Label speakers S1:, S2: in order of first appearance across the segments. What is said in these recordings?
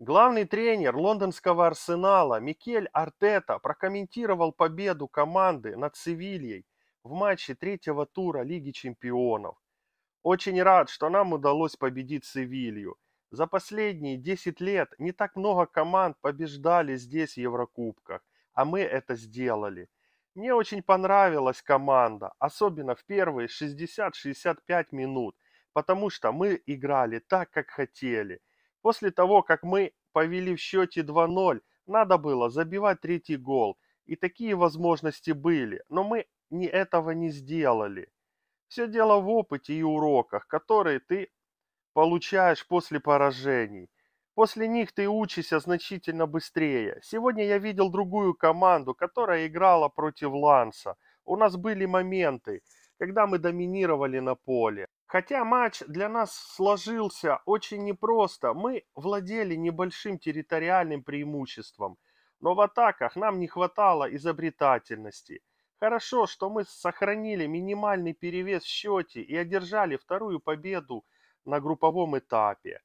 S1: Главный тренер лондонского «Арсенала» Микель Артета прокомментировал победу команды над «Севильей» в матче третьего тура Лиги чемпионов. «Очень рад, что нам удалось победить «Севилью». За последние 10 лет не так много команд побеждали здесь в Еврокубках, а мы это сделали. Мне очень понравилась команда, особенно в первые 60-65 минут, потому что мы играли так, как хотели – После того, как мы повели в счете 2-0, надо было забивать третий гол. И такие возможности были, но мы ни этого не сделали. Все дело в опыте и уроках, которые ты получаешь после поражений. После них ты учишься значительно быстрее. Сегодня я видел другую команду, которая играла против Ланса. У нас были моменты, когда мы доминировали на поле. Хотя матч для нас сложился очень непросто, мы владели небольшим территориальным преимуществом, но в атаках нам не хватало изобретательности. Хорошо, что мы сохранили минимальный перевес в счете и одержали вторую победу на групповом этапе.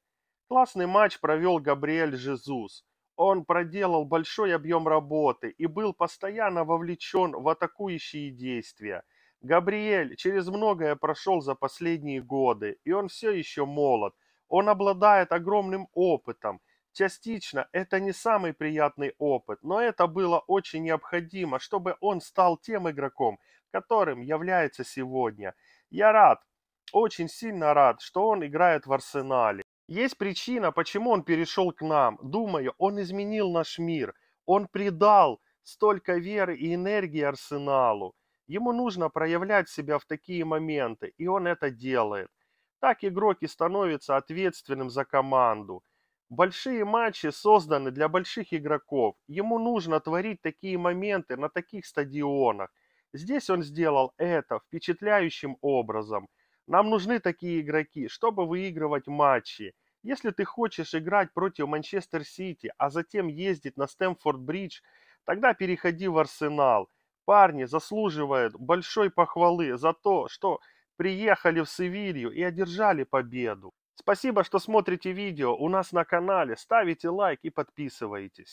S1: Классный матч провел Габриэль Жезус. Он проделал большой объем работы и был постоянно вовлечен в атакующие действия – Габриэль через многое прошел за последние годы, и он все еще молод. Он обладает огромным опытом. Частично это не самый приятный опыт, но это было очень необходимо, чтобы он стал тем игроком, которым является сегодня. Я рад, очень сильно рад, что он играет в Арсенале. Есть причина, почему он перешел к нам. Думаю, он изменил наш мир. Он придал столько веры и энергии Арсеналу. Ему нужно проявлять себя в такие моменты, и он это делает. Так игрок и становится ответственным за команду. Большие матчи созданы для больших игроков. Ему нужно творить такие моменты на таких стадионах. Здесь он сделал это впечатляющим образом. Нам нужны такие игроки, чтобы выигрывать матчи. Если ты хочешь играть против Манчестер Сити, а затем ездить на Стэмфорд Бридж, тогда переходи в Арсенал парни заслуживают большой похвалы за то, что приехали в Севилью и одержали победу. Спасибо, что смотрите видео у нас на канале, ставите лайк и подписывайтесь.